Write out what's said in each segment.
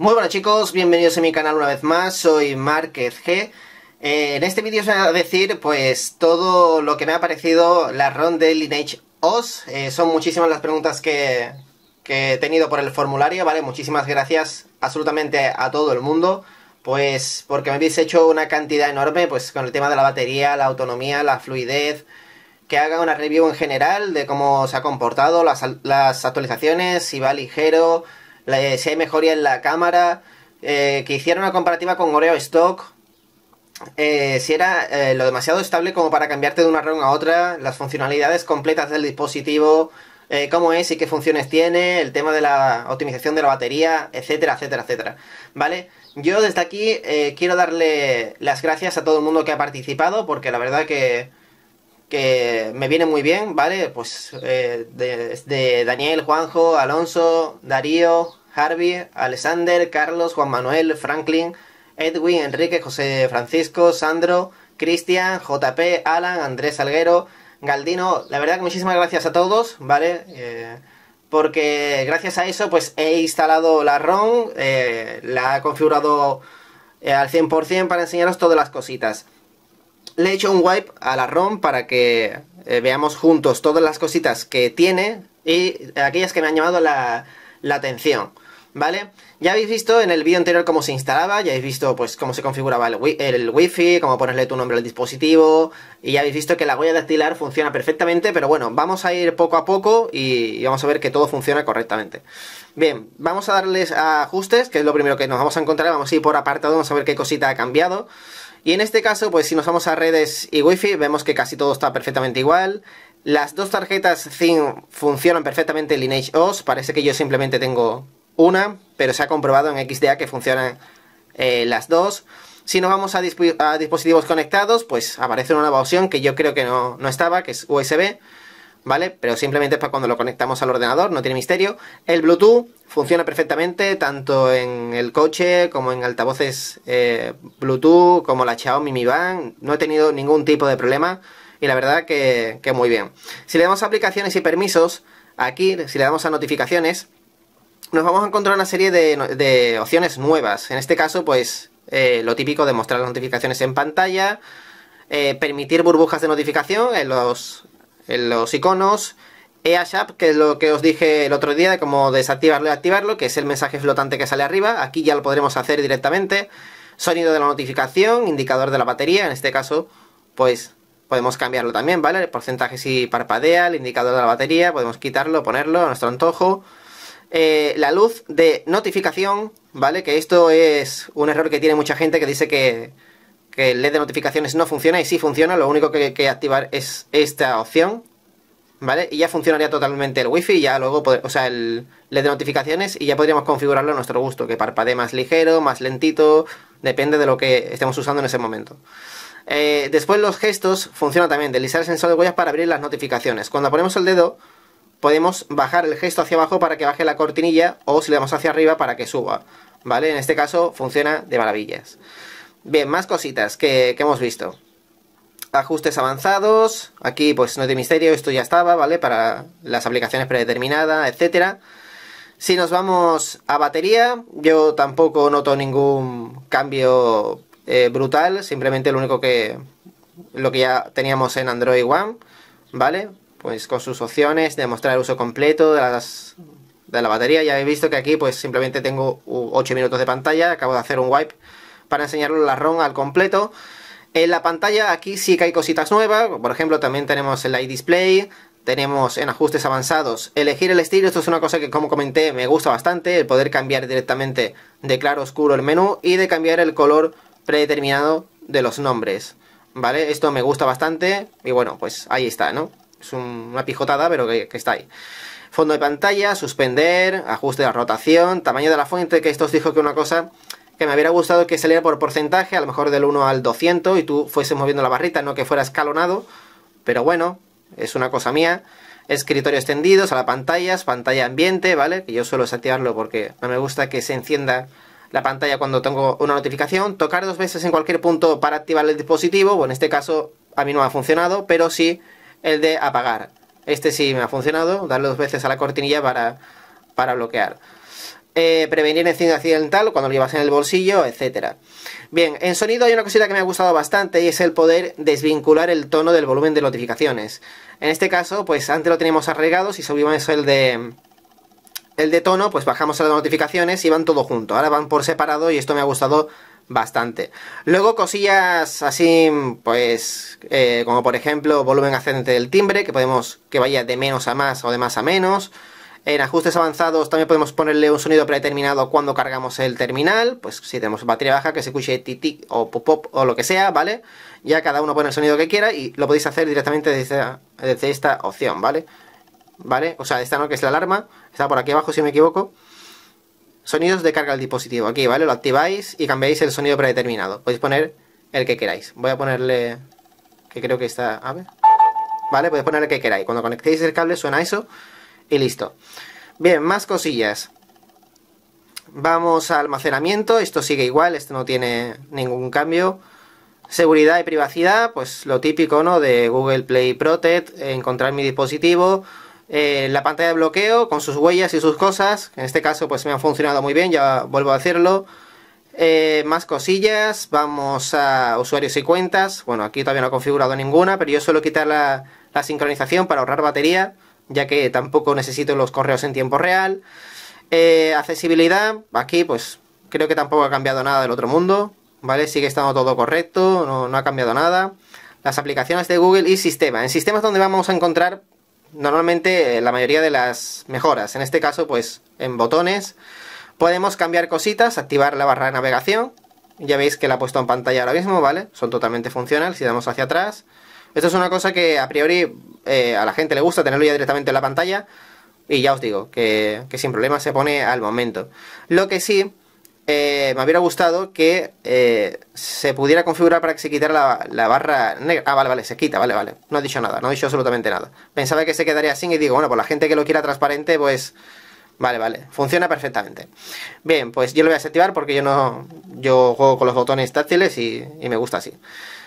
Muy buenas chicos, bienvenidos a mi canal una vez más, soy Márquez G. Eh, en este vídeo os voy a decir pues todo lo que me ha parecido la ronda de Lineage OS. Eh, son muchísimas las preguntas que, que, he tenido por el formulario, ¿vale? Muchísimas gracias absolutamente a todo el mundo, pues porque me habéis hecho una cantidad enorme pues con el tema de la batería, la autonomía, la fluidez... Que haga una review en general de cómo se ha comportado, las, las actualizaciones, si va ligero, si hay mejoría en la cámara, eh, que hiciera una comparativa con Oreo Stock, eh, si era eh, lo demasiado estable como para cambiarte de una ROM a otra, las funcionalidades completas del dispositivo, cómo es y qué funciones tiene, el tema de la optimización de la batería, etcétera, etcétera, etcétera. ¿Vale? Yo desde aquí quiero darle las gracias a todo el mundo que ha participado, porque la verdad que, que me viene muy bien, ¿vale? Pues de Daniel, Juanjo, Alonso, Darío, Harvey, Alexander, Carlos, Juan Manuel, Franklin, Edwin, Enrique, José Francisco, Sandro, Cristian, JP, Alan, Andrés Alguero, Galdino. La verdad que muchísimas gracias a todos, ¿vale? Eh, porque gracias a eso pues he instalado la ROM, eh, la he configurado eh, al 100% para enseñaros todas las cositas. Le he hecho un wipe a la ROM para que veamos juntos todas las cositas que tiene y aquellas que me han llamado la atención. ¿vale? Ya habéis visto en el vídeo anterior cómo se instalaba, ya habéis visto pues cómo se configuraba el, wi fi wifi, cómo ponerle tu nombre al dispositivo, y ya habéis visto que la huella dactilar funciona perfectamente, pero bueno, vamos a ir poco a poco y vamos a ver que todo funciona correctamente. Bien, vamos a darles a ajustes, que es lo primero que nos vamos a encontrar, vamos a ir por apartado, vamos a ver qué cosita ha cambiado. Y en este caso, pues si nos vamos a redes y wifi, vemos que casi todo está perfectamente igual. Las dos tarjetas SIM funcionan perfectamente en Lineage OS, parece que yo simplemente tengo una, pero se ha comprobado en XDA que funcionan eh, las dos. Si nos vamos a, dispositivos conectados, pues aparece una nueva opción que yo creo que no, estaba, que es USB, ¿vale? Pero simplemente es para cuando lo conectamos al ordenador, no tiene misterio. El Bluetooth funciona perfectamente tanto en el coche como en altavoces eh, Bluetooth, como la Xiaomi Mi Band. No he tenido ningún tipo de problema y la verdad que, que muy bien. Si le damos a aplicaciones y permisos, aquí, si le damos a notificaciones, nos vamos a encontrar una serie de, opciones nuevas. En este caso, pues eh, lo típico de mostrar las notificaciones en pantalla, eh, permitir burbujas de notificación en los, en los iconos, e App, que es lo que os dije el otro día, de cómo desactivarlo y activarlo, que es el mensaje flotante que sale arriba. Aquí ya lo podremos hacer directamente. Sonido de la notificación, indicador de la batería, en este caso, pues podemos cambiarlo también, ¿vale? El porcentaje si parpadea, el indicador de la batería, podemos quitarlo, ponerlo a nuestro antojo. Eh, la luz de notificación, ¿vale? Que esto es un error que tiene mucha gente que dice que, el LED de notificaciones no funciona y sí funciona, lo único que hay que activar es esta opción, ¿vale? Y ya funcionaría totalmente el wifi, ya luego, o sea, el LED de notificaciones y ya podríamos configurarlo a nuestro gusto, que parpadee más ligero, más lentito, depende de lo que estemos usando en ese momento. Eh, después los gestos funcionan también, deslizar el sensor de huellas para abrir las notificaciones. Cuando ponemos el dedo, podemos bajar el gesto hacia abajo para que baje la cortinilla o si le damos hacia arriba para que suba, ¿vale? En este caso funciona de maravillas. Bien, más cositas que, hemos visto. Ajustes avanzados, aquí pues no es de misterio, esto ya estaba, ¿vale? Para las aplicaciones predeterminadas, etcétera. Si nos vamos a batería, yo tampoco noto ningún cambio eh, brutal, simplemente lo único que lo que ya teníamos en Android One, ¿vale? pues con sus opciones de mostrar el uso completo de, las, de la batería. Ya he visto que aquí pues simplemente tengo 8 minutos de pantalla, acabo de hacer un wipe para enseñaros la ROM al completo. En la pantalla aquí sí que hay cositas nuevas, por ejemplo también tenemos el Display tenemos en ajustes avanzados elegir el estilo, esto es una cosa que como comenté me gusta bastante, el poder cambiar directamente de claro oscuro el menú y de cambiar el color predeterminado de los nombres, ¿vale? Esto me gusta bastante y bueno, pues ahí está, ¿no? es una pijotada, pero que, está ahí. Fondo de pantalla, suspender, ajuste de la rotación, tamaño de la fuente, que esto os dijo que una cosa que me hubiera gustado que saliera por porcentaje, a lo mejor del 1 al 200 y tú fueses moviendo la barrita, no que fuera escalonado, pero bueno, es una cosa mía. Escritorio extendidos a la pantallas, pantalla ambiente, ¿vale? Que yo suelo desactivarlo porque no me gusta que se encienda la pantalla cuando tengo una notificación. Tocar dos veces en cualquier punto para activar el dispositivo, bueno, en este caso a mí no ha funcionado, pero sí el de apagar. Este sí me ha funcionado, darle dos veces a la cortinilla para, para bloquear. Eh, prevenir encendido accidental cuando lo llevas en el bolsillo, etc. Bien, en sonido hay una cosita que me ha gustado bastante y es el poder desvincular el tono del volumen de notificaciones. En este caso, pues antes lo teníamos arreglado, si subimos el de el de tono, pues bajamos a las notificaciones y van todo junto. Ahora van por separado y esto me ha gustado bastante. Luego cosillas así, pues eh, como por ejemplo volumen ascendente del timbre, que podemos que vaya de menos a más o de más a menos. En ajustes avanzados también podemos ponerle un sonido predeterminado cuando cargamos el terminal, pues si tenemos batería baja que se escuche titic o pop pop o lo que sea, ¿vale? Ya cada uno pone el sonido que quiera y lo podéis hacer directamente desde, desde esta opción, ¿vale? ¿Vale? O sea, esta no, que es la alarma, está por aquí abajo si me equivoco. Sonidos de carga del dispositivo, aquí, ¿vale? Lo activáis y cambiáis el sonido predeterminado. Podéis poner el que queráis. Voy a ponerle que creo que está... A ver. Vale, podéis poner el que queráis. Cuando conectéis el cable suena eso y listo. Bien, más cosillas. Vamos a almacenamiento, esto sigue igual, esto no tiene ningún cambio. Seguridad y privacidad, pues lo típico, ¿no? De Google Play Protect, encontrar mi dispositivo, eh, la pantalla de bloqueo con sus huellas y sus cosas. En este caso, pues me ha funcionado muy bien, ya vuelvo a hacerlo. Eh, más cosillas, vamos a usuarios y cuentas. Bueno, aquí todavía no he configurado ninguna, pero yo suelo quitar la, sincronización para ahorrar batería, ya que tampoco necesito los correos en tiempo real. Eh, accesibilidad, aquí pues creo que tampoco ha cambiado nada del otro mundo, ¿vale? Sigue estando todo correcto, no, no ha cambiado nada. Las aplicaciones de Google y sistema. En sistemas donde vamos a encontrar normalmente la mayoría de las mejoras. En este caso, pues en botones. Podemos cambiar cositas, activar la barra de navegación. Ya veis que la he puesto en pantalla ahora mismo, ¿vale? Son totalmente funcionales si damos hacia atrás. Esto es una cosa que a priori eh, a la gente le gusta tenerlo ya directamente en la pantalla. Y ya os digo, que, sin problema se pone al momento. Lo que sí, eh, me hubiera gustado que eh, se pudiera configurar para que se quitara la, barra negra. Ah, vale, vale, se quita, vale, vale. No ha dicho nada, no ha dicho absolutamente nada. Pensaba que se quedaría así y digo, bueno, por la gente que lo quiera transparente, pues Vale, vale, funciona perfectamente. Bien, pues yo lo voy a desactivar porque yo no yo juego con los botones táctiles y, me gusta así.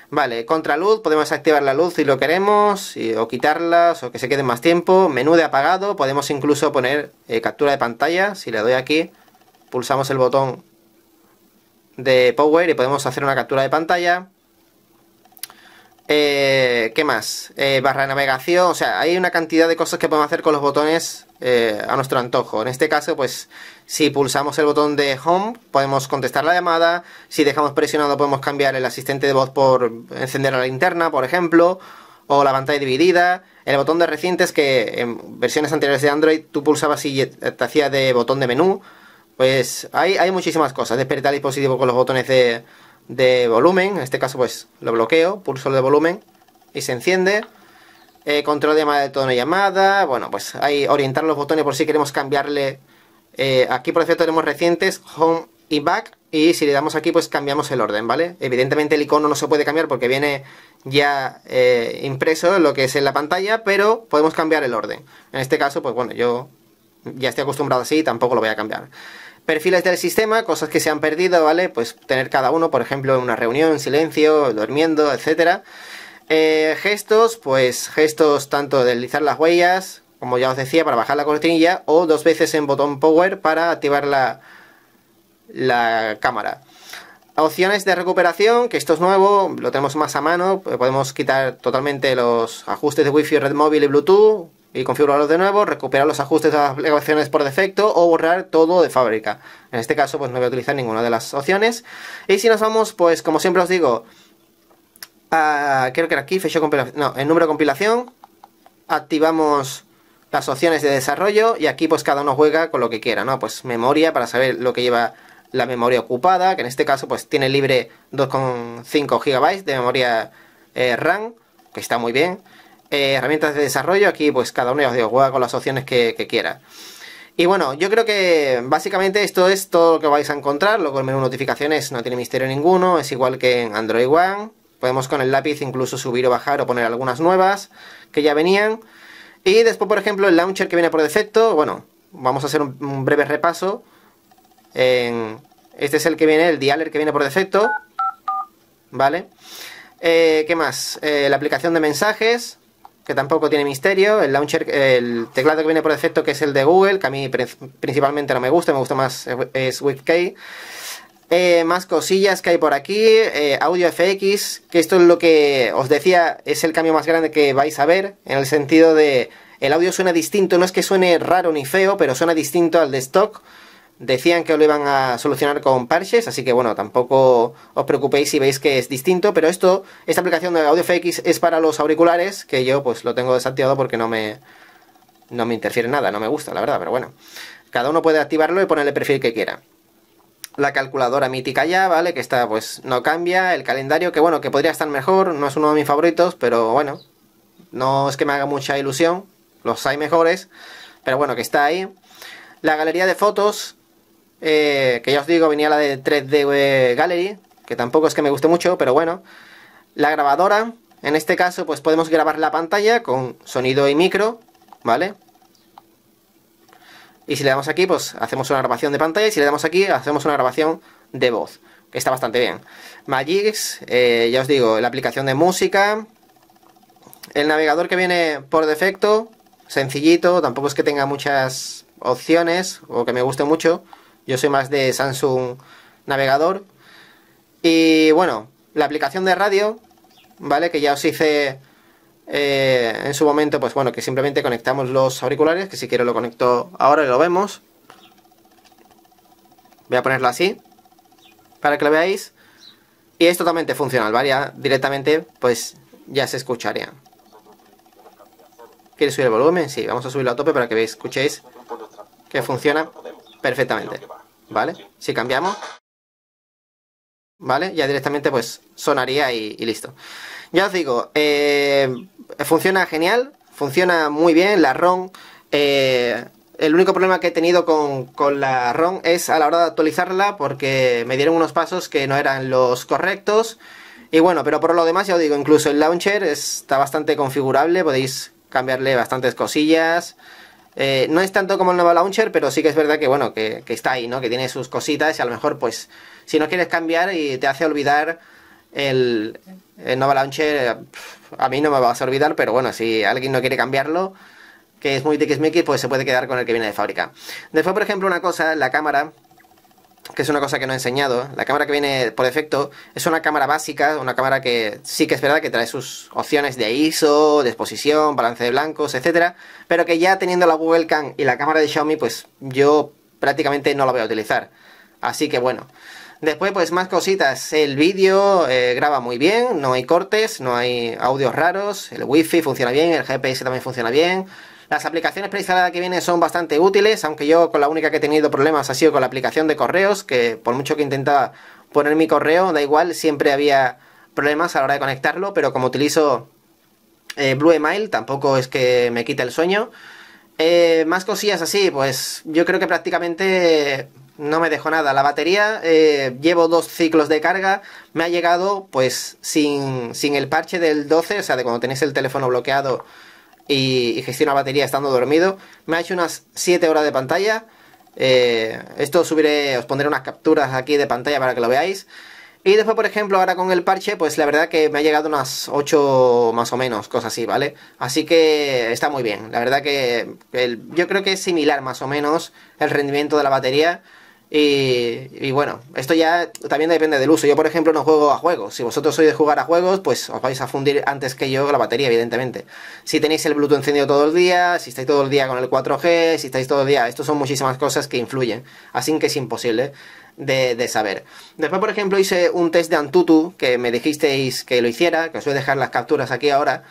Vale, contraluz, podemos activar la luz si lo queremos, o quitarlas, o que se quede más tiempo. Menú de apagado, podemos incluso poner eh, captura de pantalla. Si le doy aquí, pulsamos el botón de Power y podemos hacer una captura de pantalla. Eh, eh, ¿Qué más? Eh, barra de navegación, o sea, hay una cantidad de cosas que podemos hacer con los botones eh, a nuestro antojo. En este caso, pues, si pulsamos el botón de Home, podemos contestar la llamada. Si dejamos presionado, podemos cambiar el asistente de voz por encender la linterna, por ejemplo, o la pantalla dividida. El botón de recientes, que en versiones anteriores de Android tú pulsabas y te hacía de botón de menú. Pues hay, hay muchísimas cosas. Despertar el dispositivo con los botones de, de volumen. En este caso, pues, lo bloqueo, pulso el de volumen y se enciende. Eh, control de tono de llamada, bueno, pues hay orientar los botones por si queremos cambiarle. Eh, aquí por defecto tenemos recientes, home y back, y si le damos aquí pues cambiamos el orden, ¿vale? Evidentemente el icono no se puede cambiar porque viene ya eh, impreso lo que es en la pantalla, pero podemos cambiar el orden. En este caso, pues bueno, yo ya estoy acostumbrado así tampoco lo voy a cambiar. Perfiles del sistema, cosas que se han perdido, ¿vale? Pues tener cada uno, por ejemplo, en una reunión, silencio, durmiendo, etcétera. Eh, gestos, pues gestos tanto de deslizar las huellas, como ya os decía, para bajar la cortinilla, o dos veces en botón power para activar la, la cámara. Opciones de recuperación, que esto es nuevo, lo tenemos más a mano, pues podemos quitar totalmente los ajustes de wifi, red móvil y bluetooth y configurarlos de nuevo, recuperar los ajustes de las aplicaciones por defecto o borrar todo de fábrica. En este caso pues no voy a utilizar ninguna de las opciones. Y si nos vamos, pues como siempre os digo, Ah, creo que era aquí, fecha compilación. el número de compilación. Activamos las opciones de desarrollo y aquí pues cada uno juega con lo que quiera, ¿no? Pues memoria para saber lo que lleva la memoria ocupada, que en este caso pues tiene libre 2,5 GB de memoria eh, RAM, que está muy bien. Eh, herramientas de desarrollo, aquí pues cada uno ya juega con las opciones que, que, quiera. Y bueno, yo creo que básicamente esto es todo lo que vais a encontrar, luego el menú notificaciones no tiene misterio ninguno, es igual que en Android One, Podemos con el lápiz incluso subir o bajar o poner algunas nuevas que ya venían. Y después, por ejemplo, el launcher que viene por defecto, bueno, vamos a hacer un, breve repaso. este es el que viene, el dialer que viene por defecto. ¿Vale? Eh, ¿Qué más? Eh, la aplicación de mensajes, que tampoco tiene misterio. El launcher, el teclado que viene por defecto, que es el de Google, que a mí principalmente no me gusta, me gusta más eh, es WebKey. Eh, más cosillas que hay por aquí, eh, audio FX, que esto es lo que os decía, es el cambio más grande que vais a ver, en el sentido de el audio suena distinto, no es que suene raro ni feo, pero suena distinto al de stock. Decían que lo iban a solucionar con parches, así que bueno, tampoco os preocupéis si veis que es distinto, pero esto, esta aplicación de audio FX es para los auriculares, que yo pues lo tengo desactivado porque no me, no me interfiere nada, no me gusta, la verdad, pero bueno. Cada uno puede activarlo y ponerle el perfil que quiera la calculadora mítica ya, ¿vale? Que está, pues, no cambia, el calendario, que bueno, que podría estar mejor, no es uno de mis favoritos, pero bueno, no es que me haga mucha ilusión, los hay mejores, pero bueno, que está ahí. La galería de fotos, eh, que ya os digo, venía la de 3D eh, Gallery, que tampoco es que me guste mucho, pero bueno. La grabadora, en este caso, pues podemos grabar la pantalla con sonido y micro, ¿vale? Y si le damos aquí, pues hacemos una grabación de pantalla. Y si le damos aquí, hacemos una grabación de voz. Que está bastante bien. Magix, eh, ya os digo, la aplicación de música. El navegador que viene por defecto, sencillito, tampoco es que tenga muchas opciones o que me guste mucho. Yo soy más de Samsung navegador. Y bueno, la aplicación de radio, ¿vale? Que ya os hice eh, en su momento, pues bueno, que simplemente conectamos los auriculares, que si quiero lo conecto ahora y lo vemos. Voy a ponerlo así, para que lo veáis. Y es totalmente funcional, ¿vale? Ya directamente, pues ya se escucharía. ¿Quieres subir el volumen? Sí, vamos a subirlo a tope para que veáis, escuchéis que funciona perfectamente, ¿vale? Si cambiamos, ¿vale? Ya directamente pues sonaría y, y listo. Ya os digo, eh, funciona genial, funciona muy bien la ROM. Eh, el único problema que he tenido con, la ROM es a la hora de actualizarla porque me dieron unos pasos que no eran los correctos. Y bueno, pero por lo demás ya os digo, incluso el launcher está bastante configurable, podéis cambiarle bastantes cosillas. Eh, no es tanto como el nuevo launcher, pero sí que es verdad que bueno, que, que, está ahí, ¿no? Que tiene sus cositas y a lo mejor pues si no quieres cambiar y te hace olvidar el, el eh, Nova Launcher eh, a mí no me vas a olvidar, pero bueno, si alguien no quiere cambiarlo, que es muy tiquismiqui, pues se puede quedar con el que viene de fábrica. Después, por ejemplo, una cosa, la cámara, que es una cosa que no he enseñado, la cámara que viene por defecto es una cámara básica, una cámara que sí que es verdad que trae sus opciones de ISO, de exposición, balance de blancos, etcétera, pero que ya teniendo la Google Cam y la cámara de Xiaomi, pues yo prácticamente no la voy a utilizar. Así que bueno, Después, pues más cositas. El vídeo eh, graba muy bien, no hay cortes, no hay audios raros, el wifi funciona bien, el GPS también funciona bien. Las aplicaciones preinstaladas que vienen son bastante útiles, aunque yo con la única que he tenido problemas ha sido con la aplicación de correos, que por mucho que intentaba poner mi correo, da igual, siempre había problemas a la hora de conectarlo, pero como utilizo eh, Blue mail tampoco es que me quita el sueño. Eh, más cosillas así, pues yo creo que prácticamente no me dejó nada. La batería, eh, llevo dos ciclos de carga, me ha llegado pues sin, el parche del 12, o sea, de cuando tenéis el teléfono bloqueado y, gestiona batería estando dormido, me ha hecho unas 7 horas de pantalla. Eh, esto subiré, os pondré unas capturas aquí de pantalla para que lo veáis. Y después, por ejemplo, ahora con el parche, pues la verdad que me ha llegado unas 8 más o menos, cosas así, ¿vale? Así que está muy bien. La verdad que yo creo que es similar más o menos el rendimiento de la batería y, bueno, esto ya también depende del uso. Yo, por ejemplo, no juego a juegos. Si vosotros sois de jugar a juegos, pues os vais a fundir antes que yo la batería, evidentemente. Si tenéis el Bluetooth encendido todo el día, si estáis todo el día con el 4G, si estáis todo el día... Esto son muchísimas cosas que influyen. Así que es imposible de, de saber. Después, por ejemplo, hice un test de Antutu, que me dijisteis que lo hiciera, que os voy a dejar las capturas aquí ahora.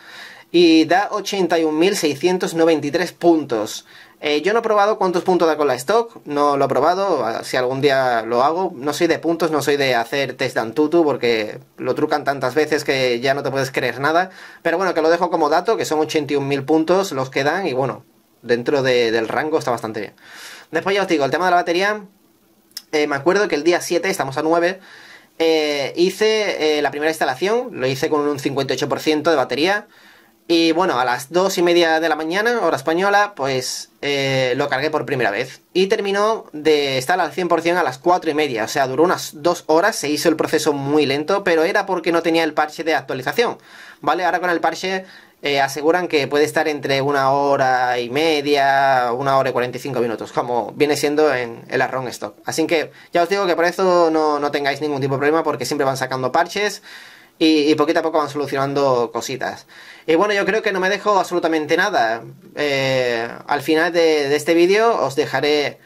Y da 81.693 puntos. Eh, yo no he probado cuántos puntos da con la stock, no lo he probado, ah, si algún día lo hago, no soy de puntos, no soy de hacer test de Antutu porque lo trucan tantas veces que ya no te puedes creer nada, pero bueno, que lo dejo como dato, que son 81.000 puntos los que dan y bueno, dentro del rango está bastante bien. Después ya os digo, el tema de la batería, eh, me acuerdo que el día 7, estamos a 9, eh, hice la primera instalación, lo hice con un 58% de batería, y bueno, a las dos y media de la mañana, hora española, pues eh, lo cargué por primera vez. Y terminó de estar al 100% a las cuatro y media. O sea, duró unas dos horas, se hizo el proceso muy lento, pero era porque no tenía el parche de actualización. ¿Vale? Ahora con el parche eh, aseguran que puede estar entre una hora y media, una hora y 45 minutos, como viene siendo en el Arron Stock. Así que ya os digo que por eso no, no tengáis ningún tipo de problema porque siempre van sacando parches y, poquito a poco van solucionando cositas. Y bueno, yo creo que no me dejo absolutamente nada. Eh, al final de, este vídeo os dejaré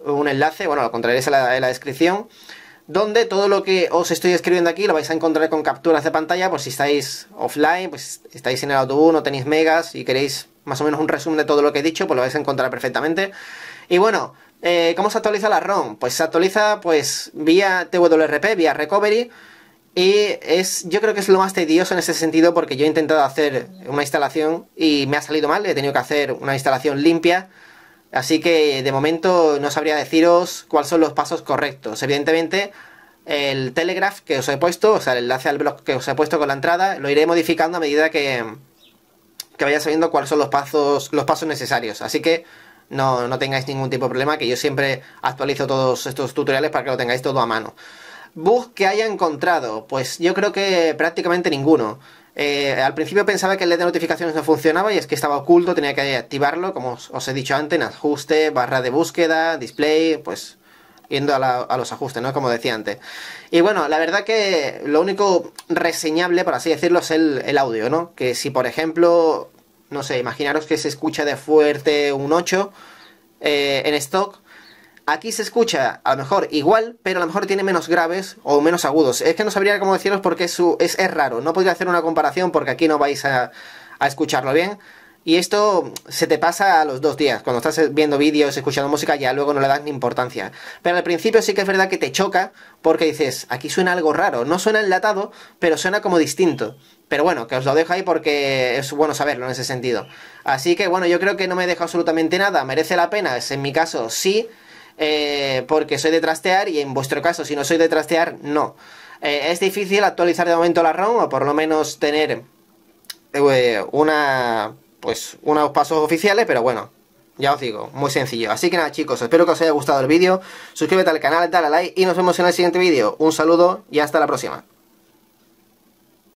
un enlace, bueno, lo encontraréis en la, descripción, donde todo lo que os estoy escribiendo aquí lo vais a encontrar con capturas de pantalla, por si estáis offline, pues estáis en el autobús, no tenéis megas y queréis más o menos un resumen de todo lo que he dicho, pues lo vais a encontrar perfectamente. Y bueno, eh, ¿cómo se actualiza la ROM? Pues se actualiza pues vía TWRP, vía Recovery, y es, yo creo que es lo más tedioso en ese sentido porque yo he intentado hacer una instalación y me ha salido mal, he tenido que hacer una instalación limpia, así que de momento no sabría deciros cuáles son los pasos correctos. Evidentemente el Telegraph que os he puesto, o sea, el enlace al blog que os he puesto con la entrada, lo iré modificando a medida que, que vaya sabiendo cuáles son los pasos, los pasos necesarios. Así que no, no tengáis ningún tipo de problema, que yo siempre actualizo todos estos tutoriales para que lo tengáis todo a mano bug que haya encontrado? Pues yo creo que prácticamente ninguno. Eh, al principio pensaba que el LED de notificaciones no funcionaba y es que estaba oculto, tenía que activarlo, como os, he dicho antes, en ajuste, barra de búsqueda, display, pues yendo a, los ajustes, ¿no? Como decía antes. Y bueno, la verdad que lo único reseñable, por así decirlo, es el, audio, ¿no? Que si por ejemplo, no sé, imaginaros que se escucha de fuerte un 8 eh, en stock, Aquí se escucha a lo mejor igual, pero a lo mejor tiene menos graves o menos agudos. Es que no sabría cómo deciros porque es, es, raro. No podría hacer una comparación porque aquí no vais a, a escucharlo bien. Y esto se te pasa a los dos días. Cuando estás viendo vídeos, escuchando música, ya luego no le das ni importancia. Pero al principio sí que es verdad que te choca porque dices, aquí suena algo raro. No suena enlatado, pero suena como distinto. Pero bueno, que os lo dejo ahí porque es bueno saberlo en ese sentido. Así que bueno, yo creo que no me deja absolutamente nada. ¿Merece la pena? En mi caso, sí. Eh, porque soy de trastear y en vuestro caso, si no soy de trastear, no. Eh, es difícil actualizar de momento la ROM o por lo menos tener eh, una, pues, unos pasos oficiales, pero bueno, ya os digo, muy sencillo. Así que nada chicos, espero que os haya gustado el vídeo, suscríbete al canal, dale a like y nos vemos en el siguiente vídeo. Un saludo y hasta la próxima.